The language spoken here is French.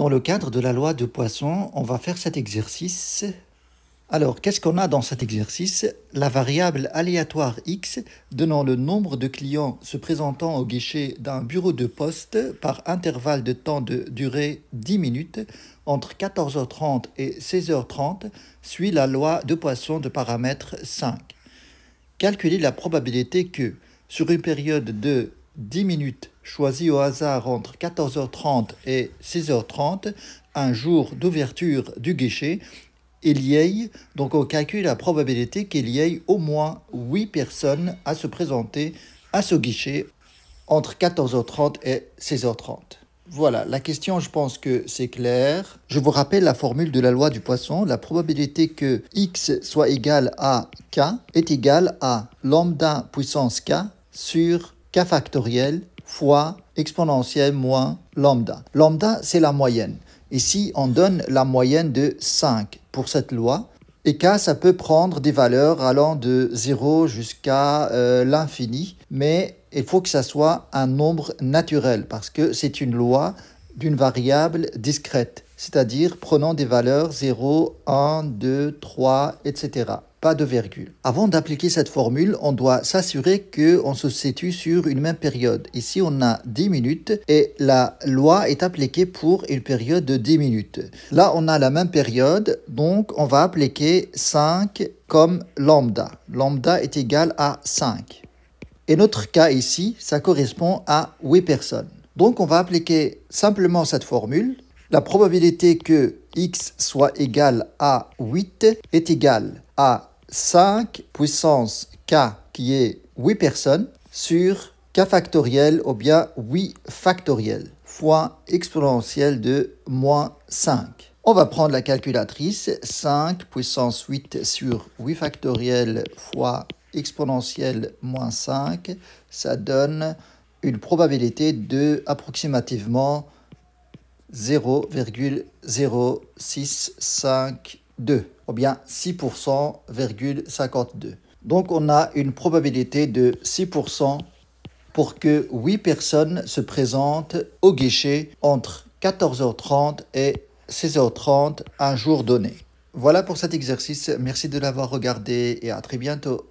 Dans le cadre de la loi de Poisson, on va faire cet exercice. Alors, qu'est-ce qu'on a dans cet exercice La variable aléatoire x donnant le nombre de clients se présentant au guichet d'un bureau de poste par intervalle de temps de durée 10 minutes entre 14h30 et 16h30 suit la loi de Poisson de paramètre 5. Calculez la probabilité que, sur une période de 10 minutes choisies au hasard entre 14h30 et 16 h 30 un jour d'ouverture du guichet, il y ait, donc on calcule la probabilité qu'il y ait au moins 8 personnes à se présenter à ce guichet entre 14h30 et 16h30. Voilà, la question, je pense que c'est clair. Je vous rappelle la formule de la loi du poisson. La probabilité que x soit égal à k est égale à lambda puissance k sur k factoriel fois exponentielle moins lambda. Lambda, c'est la moyenne. Ici, on donne la moyenne de 5 pour cette loi. Et k, ça peut prendre des valeurs allant de 0 jusqu'à euh, l'infini, mais il faut que ça soit un nombre naturel, parce que c'est une loi d'une variable discrète, c'est-à-dire prenant des valeurs 0, 1, 2, 3, etc pas de virgule. Avant d'appliquer cette formule, on doit s'assurer qu'on se situe sur une même période. Ici, on a 10 minutes et la loi est appliquée pour une période de 10 minutes. Là, on a la même période, donc on va appliquer 5 comme lambda. Lambda est égal à 5. Et notre cas ici, ça correspond à 8 personnes. Donc on va appliquer simplement cette formule. La probabilité que x soit égal à 8 est égale à 5 puissance k qui est 8 personnes sur k factoriel ou bien 8 factoriel fois exponentielle de moins 5. On va prendre la calculatrice 5 puissance 8 sur 8 factoriel fois exponentielle moins 5, ça donne une probabilité de approximativement 0,065 ou bien 6,52. Donc on a une probabilité de 6% pour que 8 personnes se présentent au guichet entre 14h30 et 16h30 un jour donné. Voilà pour cet exercice, merci de l'avoir regardé et à très bientôt.